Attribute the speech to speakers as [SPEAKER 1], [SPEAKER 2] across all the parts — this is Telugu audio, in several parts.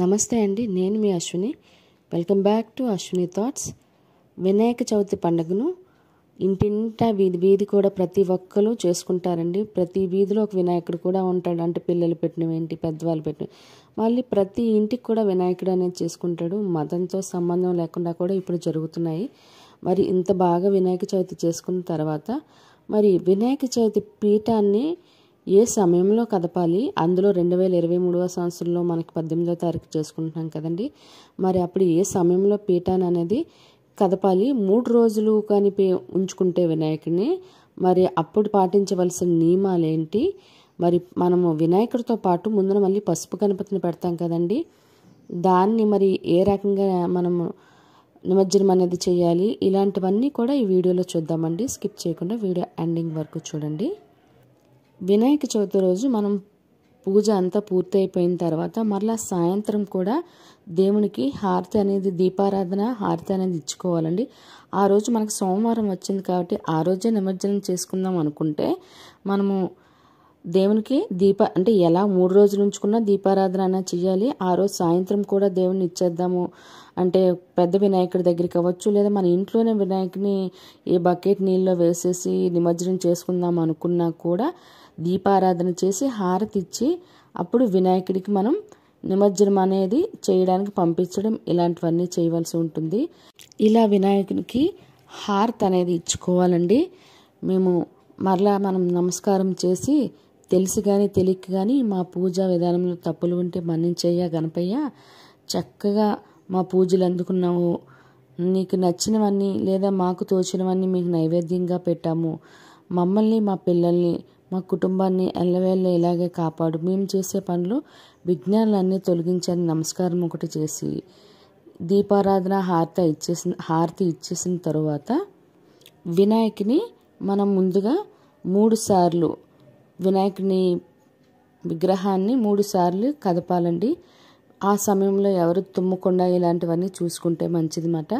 [SPEAKER 1] నమస్తే అండి నేను మీ Ashwini welcome back to Ashwini thoughts Vinayaka Chavithi పండుగను ఇంటింట వీధి వీధి కూడా ప్రతి ఒక్కరూ చేసుకుంటారండి ప్రతి వీధిలో ఒక వినాయకుడు కూడా ఉంటాడు అంటే పిల్లలు పెట్టినవి ఏంటి పెద్దవాళ్ళు పెట్టిన మళ్ళీ ప్రతి ఇంటికి కూడా వినాయకుడు అనేది చేసుకుంటాడు మతంతో సంబంధం లేకుండా కూడా ఇప్పుడు జరుగుతున్నాయి మరి ఇంత బాగా వినాయక చవితి చేసుకున్న తర్వాత మరి వినాయక చవితి పీఠాన్ని ఏ సమయంలో కదపాలి అందులో రెండు వేల ఇరవై మూడవ సంవత్సరంలో మనకి పద్దెనిమిదవ తారీఖు చేసుకుంటున్నాం కదండి మరి అప్పుడు ఏ సమయంలో పీఠాన్ని అనేది కదపాలి మూడు రోజులు కానీ ఉంచుకుంటే వినాయకుడిని మరి అప్పుడు పాటించవలసిన నియమాలు ఏంటి మరి మనము వినాయకుడితో పాటు ముందున మళ్ళీ పసుపు గణపతిని పెడతాం కదండి దాన్ని మరి ఏ రకంగా మనము నిమజ్జనం అనేది చేయాలి ఇలాంటివన్నీ కూడా ఈ వీడియోలో చూద్దామండి స్కిప్ చేయకుండా వీడియో ఎండింగ్ వరకు చూడండి వినాయక చవితి రోజు మనం పూజ అంతా పూర్తయిపోయిన తర్వాత మరలా సాయంత్రం కూడా దేవునికి హారతి అనేది దీపారాధన హారతి అనేది ఇచ్చుకోవాలండి ఆ రోజు మనకు సోమవారం వచ్చింది కాబట్టి ఆ రోజే నిమజ్జనం చేసుకుందాం అనుకుంటే మనము దేవునికి దీప అంటే ఎలా మూడు రోజులు ఉంచుకున్నా దీపారాధన చేయాలి ఆ రోజు సాయంత్రం కూడా దేవుని ఇచ్చేద్దాము అంటే పెద్ద వినాయకుడి దగ్గరికి అవ్వచ్చు లేదా మన ఇంట్లోనే వినాయకుని ఏ బకెట్ నీళ్ళలో వేసేసి నిమజ్జనం చేసుకుందాం అనుకున్నా కూడా దీపారాధన చేసి హారతి ఇచ్చి అప్పుడు వినాయకుడికి మనం నిమజ్జనం అనేది చేయడానికి పంపించడం ఇలాంటివన్నీ చేయవలసి ఉంటుంది ఇలా వినాయకునికి హారతి అనేది ఇచ్చుకోవాలండి మేము మరలా మనం నమస్కారం చేసి తెలిసి కానీ తెలియక కానీ మా పూజా విధానంలో తప్పులు ఉంటే మన్నించయ్యా గణపయ్య చక్కగా మా పూజలు అందుకున్నాము నీకు నచ్చినవన్నీ లేదా మాకు తోచినవన్నీ మీకు నైవేద్యంగా పెట్టాము మమ్మల్ని మా పిల్లల్ని మా కుటుంబాన్ని ఎల్లవేళ్ళ ఇలాగే కాపాడు మేము చేసే పనులు విజ్ఞానాలన్నీ తొలగించని నమస్కారం ఒకటి చేసి దీపారాధన హారత ఇచ్చేసిన హారతి ఇచ్చేసిన తరువాత వినాయకుని మనం ముందుగా మూడు సార్లు వినాయకుని విగ్రహాన్ని మూడుసార్లు కదపాలండి ఆ సమయంలో ఎవరు తుమ్ముకుండా ఇలాంటివన్నీ చూసుకుంటే మంచిదన్నమాట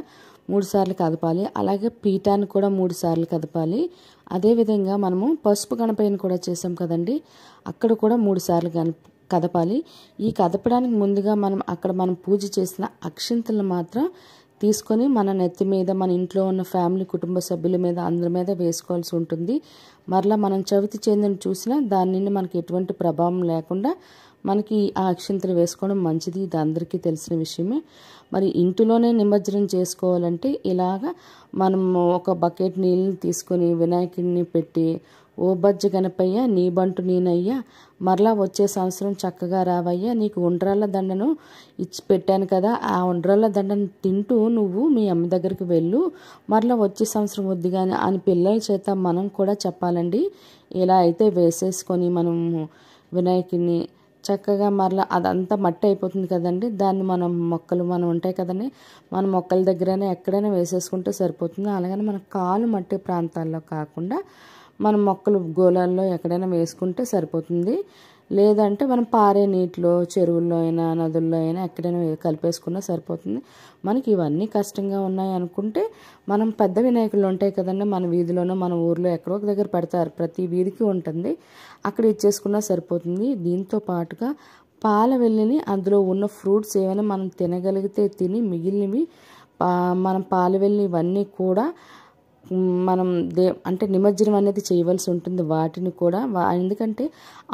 [SPEAKER 1] మూడుసార్లు కదపాలి అలాగే పీఠాన్ని కూడా మూడుసార్లు కదపాలి అదేవిధంగా మనము పసుపు గణపతిని కూడా చేసాం కదండి అక్కడ కూడా మూడుసార్లు గణ కదపాలి ఈ కదపడానికి ముందుగా మనం అక్కడ మనం పూజ చేసిన అక్షింతలను మాత్రం తీసుకొని మన నెత్తి మీద మన ఇంట్లో ఉన్న ఫ్యామిలీ కుటుంబ సభ్యుల మీద అందరి మీద వేసుకోవాల్సి ఉంటుంది మరలా మనం చవితి చెందిని చూసినా దాని నుండి మనకి ఎటువంటి ప్రభావం లేకుండా మనకి ఆ అక్షింతలు వేసుకోవడం మంచిది ఇది అందరికీ తెలిసిన విషయమే మరి ఇంటిలోనే నిమజ్జనం చేసుకోవాలంటే ఇలాగ మనం ఒక బకెట్ నీళ్ళని తీసుకొని వినాయకుడిని పెట్టి ఓ బజ్జి గణపయ్య నీ బంటు నేనయ్యా మరలా వచ్చే సంవత్సరం చక్కగా రావయ్యా నీకు ఉండ్రాళ్ళ దండను ఇచ్చి పెట్టాను కదా ఆ ఉండ్రాళ్ళ దండను తింటూ నువ్వు మీ అమ్మ దగ్గరికి వెళ్ళు మరలా వచ్చే సంవత్సరం వద్దు కానీ అని పిల్లల చేత మనం కూడా చెప్పాలండి ఇలా అయితే వేసేసుకొని మనము వినాయకుడిని చక్కగా మరలా అదంతా మట్టి అయిపోతుంది కదండి దాన్ని మనం మొక్కలు మనం ఉంటాయి కదండి మన మొక్కల దగ్గరనే ఎక్కడైనా వేసేసుకుంటే సరిపోతుంది అలాగని మన కాలు మట్టి ప్రాంతాల్లో కాకుండా మన మొక్కలు గోళాల్లో ఎక్కడైనా వేసుకుంటే సరిపోతుంది లేదంటే మనం పారే నీటిలో చెరువుల్లో అయినా నదుల్లో అయినా ఎక్కడైనా కలిపేసుకున్నా సరిపోతుంది మనకి ఇవన్నీ కష్టంగా ఉన్నాయి అనుకుంటే మనం పెద్ద వినాయకులు ఉంటాయి కదండి మన వీధిలోనో మన ఊర్లో ఎక్కడో ఒక దగ్గర పెడతారు ప్రతి వీధికి ఉంటుంది అక్కడ ఇచ్చేసుకున్నా సరిపోతుంది దీంతో పాటుగా పాల వెళ్ళిని అందులో ఉన్న ఫ్రూట్స్ ఏమైనా మనం తినగలిగితే తిని మిగిలినవి మనం పాల వెళ్ళి ఇవన్నీ కూడా మనం దే అంటే నిమజ్జనం అనేది చేయవలసి ఉంటుంది వాటిని కూడా ఎందుకంటే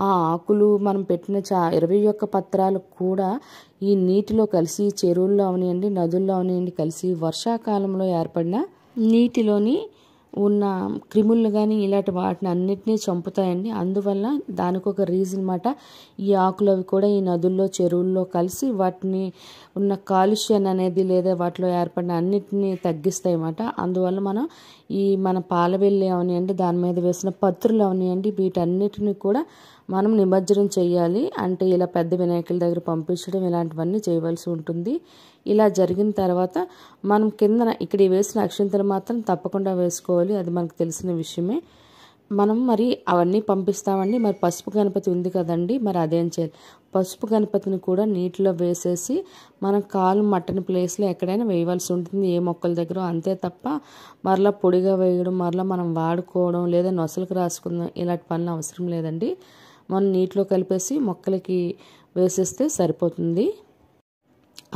[SPEAKER 1] ఆ ఆకులు మనం పెట్టిన చా ఇరవై ఒక్క పత్రాలు కూడా ఈ నీటిలో కలిసి చెరువుల్లో అవనియండి నదుల్లో అవనియండి కలిసి వర్షాకాలంలో ఏర్పడిన నీటిలోని ఉన్న క్రిములు కానీ ఇలాంటి వాటిని అన్నిటినీ చంపుతాయండి అందువల్ల దానికి ఒక రీజన్ అనమాట ఈ ఆకులు అవి కూడా ఈ నదుల్లో చెరువుల్లో కలిసి వాటిని ఉన్న కాలుష్యం అనేది లేదా వాటిలో ఏర్పడిన అన్నిటినీ తగ్గిస్తాయి అన్నమాట అందువల్ల మనం ఈ మన పాలవెల్లి అవనివ్వండి దాని మీద వేసిన పత్రులు అవనివ్వండి వీటన్నిటిని కూడా మనం నిమజ్జనం చేయాలి అంటే ఇలా పెద్ద వినాయకుల దగ్గర పంపించడం ఇలాంటివన్నీ చేయవలసి ఉంటుంది ఇలా జరిగిన తర్వాత మనం కింద ఇక్కడ వేసిన అక్షంతలు మాత్రం తప్పకుండా వేసుకోవాలి అది మనకు తెలిసిన విషయమే మనం మరి అవన్నీ పంపిస్తామండి మరి పసుపు గణపతి ఉంది కదండి మరి అదేం చేయాలి పసుపు గణపతిని కూడా నీటిలో వేసేసి మనం కాలు మట్టని ప్లేస్లో ఎక్కడైనా వేయవలసి ఉంటుంది ఏ మొక్కల దగ్గర అంతే తప్ప మరలా పొడిగా వేయడం మరలా మనం వాడుకోవడం లేదా నొసలకు రాసుకుందాం ఇలాంటి పనులు అవసరం లేదండి మనం నీటిలో కలిపేసి మొక్కలకి వేసేస్తే సరిపోతుంది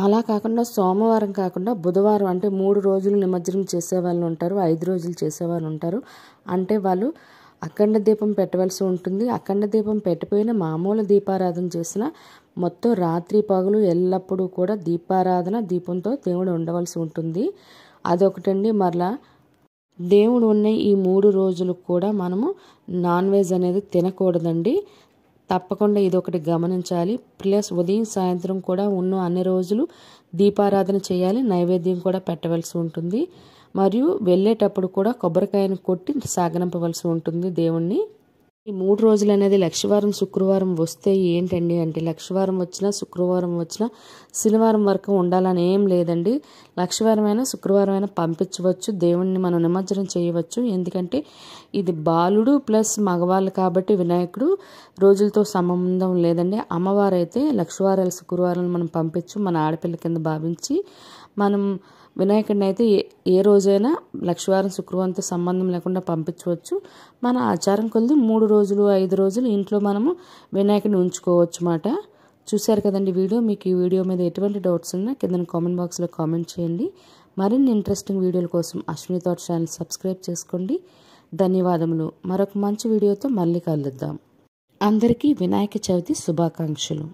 [SPEAKER 1] అలా కాకుండా సోమవారం కాకుండా బుధవారం అంటే మూడు రోజులు నిమజ్జనం చేసే వాళ్ళు ఉంటారు ఐదు రోజులు చేసేవాళ్ళు ఉంటారు అంటే వాళ్ళు అఖండ దీపం పెట్టవలసి ఉంటుంది అఖండ దీపం పెట్టిపోయిన మామూలు దీపారాధన చేసిన మొత్తం రాత్రి పగులు ఎల్లప్పుడూ కూడా దీపారాధన దీపంతో దేవుడు ఉండవలసి ఉంటుంది అదొకటండి మరలా దేవుడు ఉన్న ఈ మూడు రోజులు కూడా మనము నాన్ వెజ్ అనేది తినకూడదండి తప్పకుండా ఇది ఒకటి గమనించాలి ప్లస్ ఉదయం సాయంత్రం కూడా ఉన్న అన్ని రోజులు దీపారాధన చేయాలి నైవేద్యం కూడా పెట్టవలసి ఉంటుంది మరియు వెళ్ళేటప్పుడు కూడా కొబ్బరికాయను కొట్టి సాగనంపవలసి ఉంటుంది దేవుణ్ణి ఈ మూడు రోజులు అనేది లక్షవారం శుక్రవారం వస్తే ఏంటండి అంటే లక్షవారం వచ్చినా శుక్రవారం వచ్చినా శనివారం వరకు ఉండాలని ఏం లేదండి లక్షవారమైనా శుక్రవారమైనా పంపించవచ్చు దేవుణ్ణి మనం నిమజ్జనం చేయవచ్చు ఎందుకంటే ఇది బాలుడు ప్లస్ మగవాళ్ళు కాబట్టి వినాయకుడు రోజులతో సంబంధం లేదండి అమ్మవారు అయితే లక్షవారాలు శుక్రవారాలు మనం పంపించు మన ఆడపిల్ల కింద భావించి మనం వినాయకుడిని అయితే ఏ రోజైనా లక్షవారం శుక్రవారంతో సంబంధం లేకుండా పంపించవచ్చు మన ఆచారం కొద్ది మూడు రోజులు ఐదు రోజులు ఇంట్లో మనము వినాయకుని ఉంచుకోవచ్చు అన్నమాట చూశారు కదండి వీడియో మీకు ఈ వీడియో మీద ఎటువంటి డౌట్స్ ఉన్నా కింద కామెంట్ బాక్స్లో కామెంట్ చేయండి మరిన్ని ఇంట్రెస్టింగ్ వీడియోల కోసం అశ్విని థాట్ ఛానల్ సబ్స్క్రైబ్ చేసుకోండి ధన్యవాదములు మరొక మంచి వీడియోతో మళ్ళీ కలుద్దాం అందరికీ వినాయక చవితి శుభాకాంక్షలు